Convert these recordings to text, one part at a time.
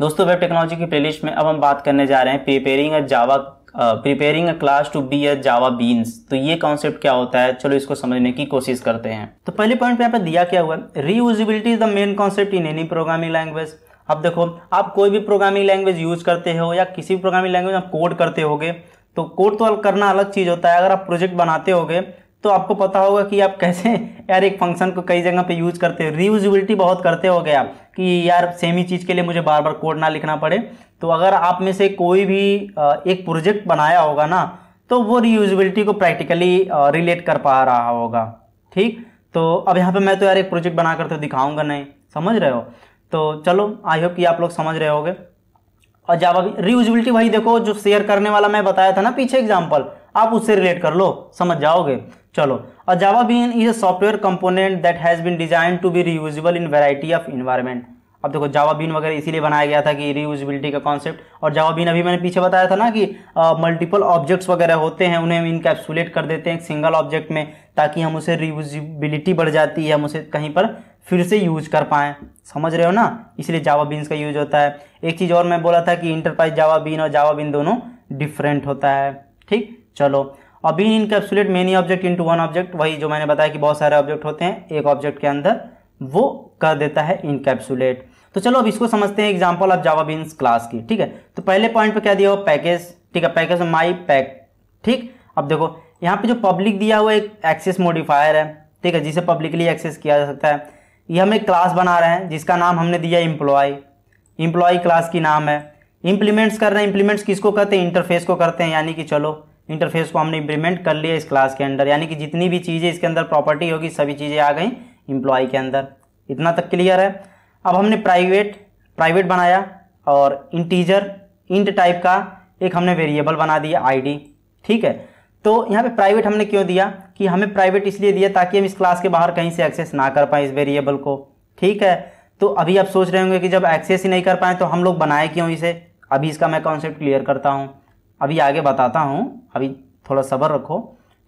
दोस्तों web technology की playlist में अब हम बात करने जा रहे हैं preparing a Java preparing a class to be a Java beans तो ये कॉन्सेप्ट क्या होता है चलो इसको समझने की कोशिश करते हैं तो पहले पॉइंट पे यहाँ पे दिया क्या हुआ reusability is the main concept in any programming language अब देखो आप कोई भी प्रोग्रामिंग लैंग्वेज यूज करते हो या किसी भी प्रोग्रामिंग लैंग्वेज में आप कोड करते होगे तो कोड तो करना अलग चीज़ होता है अगर आप प्रोजेक्ट बनाते होगे तो आपको पता होगा कि आप कैसे यार एक फंक्शन को कई जगह पे यूज़ करते हो रीयूजबिलिटी बहुत करते हो गया कि यार सेम ही चीज़ के लिए मुझे बार बार कोड ना लिखना पड़े तो अगर आप में से कोई भी एक प्रोजेक्ट बनाया होगा ना तो वो रीयूजबिलिटी को प्रैक्टिकली रिलेट कर पा रहा होगा ठीक तो अब यहाँ पर मैं तो यार एक प्रोजेक्ट बना कर तो दिखाऊंगा नहीं समझ रहे हो तो चलो आई होप कि आप लोग समझ रहे होगे और जब अभी रीयूजबिलिटी वही देखो जो शेयर करने वाला मैं बताया था ना पीछे एग्जाम्पल आप उससे रिलेट कर लो समझ जाओगे चलो और Java bean is a software component that has been design to be reusable in variety of environment अब देखो जावा बीन वगैरह इसीलिए बनाया गया था कि रीयूजबिलिटी का कॉन्सेप्ट और जावा बीन अभी मैंने पीछे बताया था ना कि मल्टीपल ऑब्जेक्ट्स वगैरह होते हैं उन्हें हम इनकैप्सुलेट कर देते हैं एक सिंगल ऑब्जेक्ट में ताकि हम उसे रीयूजबिलिटी बढ़ जाती है हम उसे कहीं पर फिर से यूज कर पाए समझ रहे हो ना इसलिए जावा बीन्स का यूज होता है एक चीज़ और मैं बोला था कि इंटरप्राइज जावा बीन और जावा बीन दोनों डिफरेंट होता है ठीक चलो और bean encapsulate many object into one object वही जो मैंने बताया कि बहुत सारे ऑब्जेक्ट होते हैं एक ऑब्जेक्ट के अंदर वो कर देता है इनकेप्सुलेट तो चलो अब इसको समझते हैं example of Java bean class की ठीक है तो पहले पॉइंट पर क्या दिया हो पैकेज ठीक है पैकेज माई पैक ठीक अब देखो यहाँ पे जो पब्लिक दिया हुआ एक एक्सेस मोडिफायर है ठीक है जिसे पब्लिकली एक्सेस किया जा सकता है ये हम एक क्लास बना रहे हैं जिसका नाम हमने दिया इम्प्लॉय इम्प्लॉय क्लास की नाम है इम्प्लीमेंट्स कर रहे हैं इम्प्लीमेंट्स किसको करते हैं इंटरफेस को करते हैं यानी कि चलो इंटरफेस को हमने इम्प्लीमेंट कर लिया इस क्लास के अंदर यानी कि जितनी भी चीज़ें इसके अंदर प्रॉपर्टी होगी सभी चीज़ें आ गई इम्प्लॉय के अंदर इतना तक क्लियर है अब हमने प्राइवेट प्राइवेट बनाया और इंटीजर इंट टाइप का एक हमने वेरिएबल बना दिया आईडी ठीक है तो यहाँ पे प्राइवेट हमने क्यों दिया कि हमें प्राइवेट इसलिए दिया ताकि हम इस क्लास के बाहर कहीं से एक्सेस ना कर पाएँ इस वेरिएबल को ठीक है तो अभी आप सोच रहे होंगे कि जब एक्सेस ही नहीं कर पाएँ तो हम लोग बनाए क्यों इसे अभी इसका मैं कॉन्सेप्ट क्लियर करता हूँ अभी आगे बताता हूँ अभी थोड़ा सबर रखो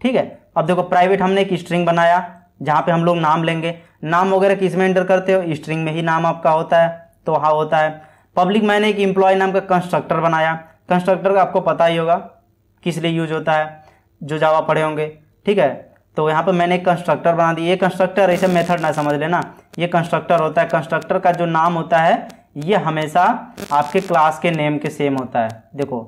ठीक है अब देखो प्राइवेट हमने एक स्ट्रिंग बनाया जहाँ पे हम लोग नाम लेंगे नाम वगैरह किस में एंटर करते हो स्ट्रिंग में ही नाम आपका होता है तो हाँ होता है पब्लिक मैंने एक इम्प्लॉय नाम का कंस्ट्रक्टर बनाया कंस्ट्रक्टर का आपको पता ही होगा किस लिए यूज होता है जो जावा पढ़े होंगे ठीक है तो यहाँ पर मैंने एक कंस्ट्रक्टर बना दिया ये कंस्ट्रक्टर ऐसे मेथड ना समझ लेना ये कंस्ट्रक्टर होता है कंस्ट्रक्टर का जो नाम होता है ये हमेशा आपके क्लास के नेम के सेम होता है देखो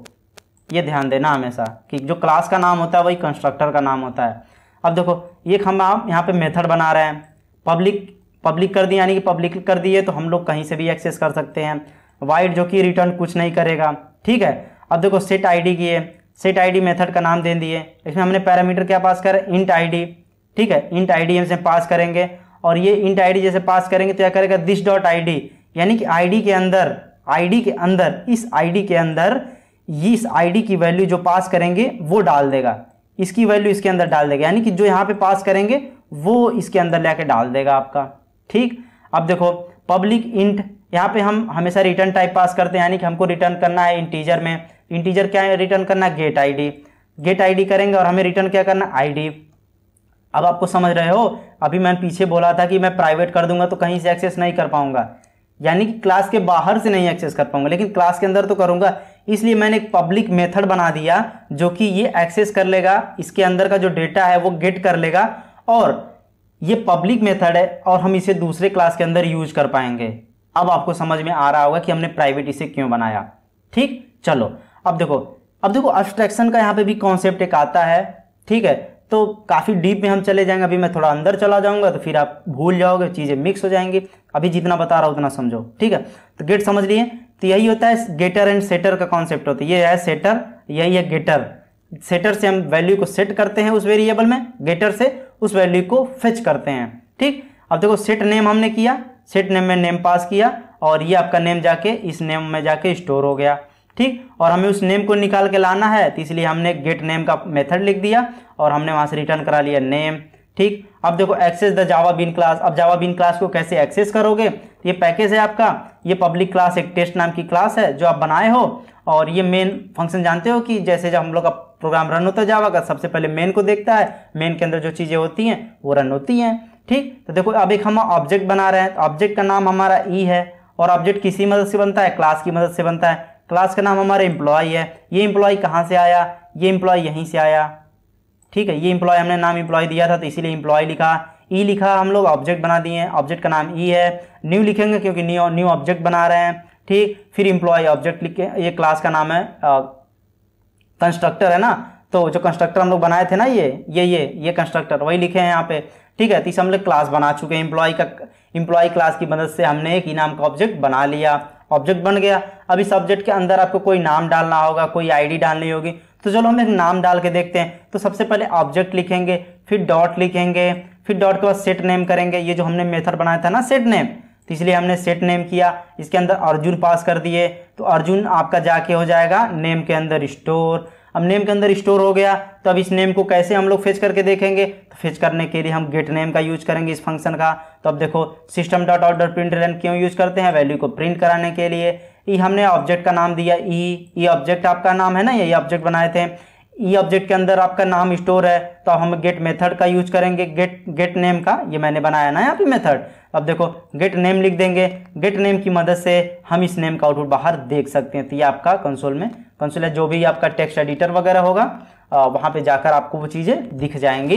ये ध्यान देना हमेशा कि जो क्लास का नाम होता है वही कंस्ट्रक्टर का नाम होता है अब देखो ये हम आप यहाँ पे मेथड बना रहे हैं पब्लिक पब्लिक कर दिए यानी कि पब्लिक कर दिए तो हम लोग कहीं से भी एक्सेस कर सकते हैं वाइड जो कि रिटर्न कुछ नहीं करेगा ठीक है अब देखो सेट आईडी किए सेट आईडी मेथड का नाम दे दिए इसमें हमने पैरामीटर क्या पास करा इंट डी ठीक है इंट आई हम हमसे पास करेंगे और ये इंट डी जैसे पास करेंगे तो क्या करेगा दिस डॉट डी यानी कि डी के अंदर आई डी के अंदर इस आईडी के अंदर इस आईडी की वैल्यू जो पास करेंगे वो डाल देगा इसकी वैल्यू इसके अंदर डाल देगा यानी कि जो यहाँ पे पास करेंगे वो इसके अंदर लेके डाल देगा आपका ठीक अब देखो पब्लिक इंट यहाँ पे हम हमेशा रिटर्न टाइप पास करते हैं यानी कि हमको रिटर्न करना है इंटीजर में इंटीजर क्या है रिटर्न करना है गेट डी गेट डी करेंगे और हमें रिटर्न क्या करना डी अब आपको समझ रहे हो अभी मैंने पीछे बोला था कि मैं प्राइवेट कर दूंगा तो कहीं से एक्सेस नहीं कर पाऊंगा यानी कि क्लास के बाहर से नहीं एक्सेस कर पाऊंगा लेकिन क्लास के अंदर तो करूंगा इसलिए मैंने एक पब्लिक मेथड बना दिया जो कि ये एक्सेस कर लेगा इसके अंदर का जो डेटा है वो गेट कर लेगा और ये पब्लिक मेथड है और हम इसे दूसरे क्लास के अंदर यूज कर पाएंगे अब आपको समझ में आ रहा होगा कि हमने प्राइवेट इसे क्यों बनाया ठीक चलो अब देखो अब देखो अब्स्ट्रैक्शन का यहाँ पे भी कॉन्सेप्ट एक आता है ठीक है तो काफ़ी डीप में हम चले जाएंगे अभी मैं थोड़ा अंदर चला जाऊंगा तो फिर आप भूल जाओगे चीज़ें मिक्स हो जाएंगी अभी जितना बता रहा हूँ उतना समझो ठीक है तो गेट समझ लिए तो यही होता है गेटर एंड सेटर का कॉन्सेप्ट होता है ये है सेटर यही है गेटर सेटर से हम वैल्यू को सेट करते हैं उस वेरिएबल में गेटर से उस वैल्यू को फेच करते हैं ठीक अब देखो सेट नेम हमने किया सेट नेम में नेम पास किया और ये आपका नेम जाके इस नेम में जाके स्टोर हो गया ठीक और हमें उस नेम को निकाल के लाना है तो इसलिए हमने गेट नेम का मेथड लिख दिया और हमने वहाँ से रिटर्न करा लिया नेम ठीक अब देखो access the Java bean class अब जावा बिन क्लास को कैसे एक्सेस करोगे ये पैकेज है आपका ये पब्लिक क्लास एक टेस्ट नाम की क्लास है जो आप बनाए हो और ये मेन फंक्शन जानते हो कि जैसे जब हम लोग का प्रोग्राम रन होता है जावा का सबसे पहले मेन को देखता है मेन के अंदर जो चीज़ें होती हैं वो रन होती हैं ठीक तो देखो अब एक हम ऑब्जेक्ट बना रहे हैं तो ऑब्जेक्ट का नाम हमारा ई e है और ऑब्जेक्ट किसी मदद से बनता है क्लास की मदद से बनता है क्लास का नाम हमारा इम्प्लॉय है ये इम्प्लॉय कहाँ से आया ये इम्प्लॉय यहीं से आया ठीक है ये इम्प्लॉय हमने नाम इम्प्लॉय दिया था तो इसीलिए इम्प्लॉय लिखा ई e लिखा हम लोग ऑब्जेक्ट बना दिए हैं ऑब्जेक्ट का नाम ई e है न्यू लिखेंगे क्योंकि न्यू न्यू ऑब्जेक्ट बना रहे हैं ठीक फिर इम्प्लॉय ऑब्जेक्ट के ये क्लास का नाम है कंस्ट्रक्टर है ना तो जो कंस्ट्रक्टर हम लोग बनाए थे ना ये ये ये ये कंस्ट्रक्टर वही लिखे हैं यहाँ पे ठीक है तो इसे हम लोग क्लास बना चुके हैं इम्प्लॉय का इम्प्लॉय क्लास की मदद से हमने एक इनाम e का ऑब्जेक्ट बना लिया ऑब्जेक्ट बन गया अब इस ऑब्जेक्ट के अंदर आपको कोई नाम डालना होगा कोई आईडी डालनी होगी तो चलो हम एक नाम डाल के देखते हैं तो सबसे पहले ऑब्जेक्ट लिखेंगे फिर डॉट लिखेंगे फिर डॉट के बाद सेट नेम करेंगे ये जो हमने मेथड बनाया था ना सेट नेम तो इसलिए हमने सेट नेम किया इसके अंदर अर्जुन पास कर दिए तो अर्जुन आपका जाके हो जाएगा नेम के अंदर स्टोर अब नेम के अंदर स्टोर हो गया तो अब इस नेम को कैसे हम लोग फेच करके देखेंगे तो फेच करने के लिए हम गेट नेम का यूज करेंगे इस फंक्शन का तो अब देखो system dot order print run क्यों यूज करते हैं वैल्यू को प्रिंट कराने के लिए ई हमने ऑब्जेक्ट का नाम दिया ई ये ऑब्जेक्ट आपका नाम है ना ये ऑब्जेक्ट बनाए थे ई ऑब्जेक्ट के अंदर आपका नाम स्टोर है तो हम गेट मेथड का यूज करेंगे गेट गेट नेम का ये मैंने बनाया ना यहाँ पे मेथड अब देखो गेट नेम लिख देंगे गेट नेम की मदद से हम इस नेम का आउटपुट बाहर देख सकते हैं तो ये आपका कंसोल में कंसुलेट जो भी आपका टेक्स्ट एडिटर वगैरह होगा वहाँ पे जाकर आपको वो चीज़ें दिख जाएंगी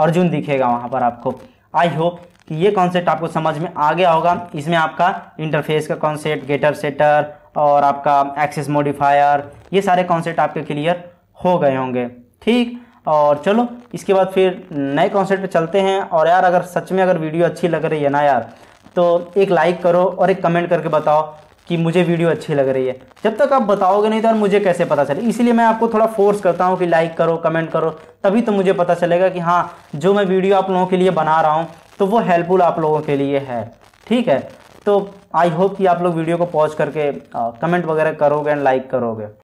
अर्जुन दिखेगा वहाँ पर आपको आई होप कि ये कॉन्सेप्ट आपको समझ में आ गया होगा इसमें आपका इंटरफेस का कॉन्सेप्ट गेटर सेटर और आपका एक्सेस मॉडिफायर ये सारे कॉन्सेप्ट आपके क्लियर हो गए होंगे ठीक और चलो इसके बाद फिर नए कॉन्सेप्ट चलते हैं और यार अगर सच में अगर वीडियो अच्छी लग रही है ना यार तो एक लाइक करो और एक कमेंट करके बताओ कि मुझे वीडियो अच्छी लग रही है जब तक आप बताओगे नहीं तो यार मुझे कैसे पता चले इसलिए मैं आपको थोड़ा फोर्स करता हूँ कि लाइक करो कमेंट करो तभी तो मुझे पता चलेगा कि हाँ जो मैं वीडियो आप लोगों के लिए बना रहा हूँ तो वो हेल्पफुल आप लोगों के लिए है ठीक है तो आई होप कि आप लोग वीडियो को पॉज करके कमेंट वगैरह करोगे एंड लाइक करोगे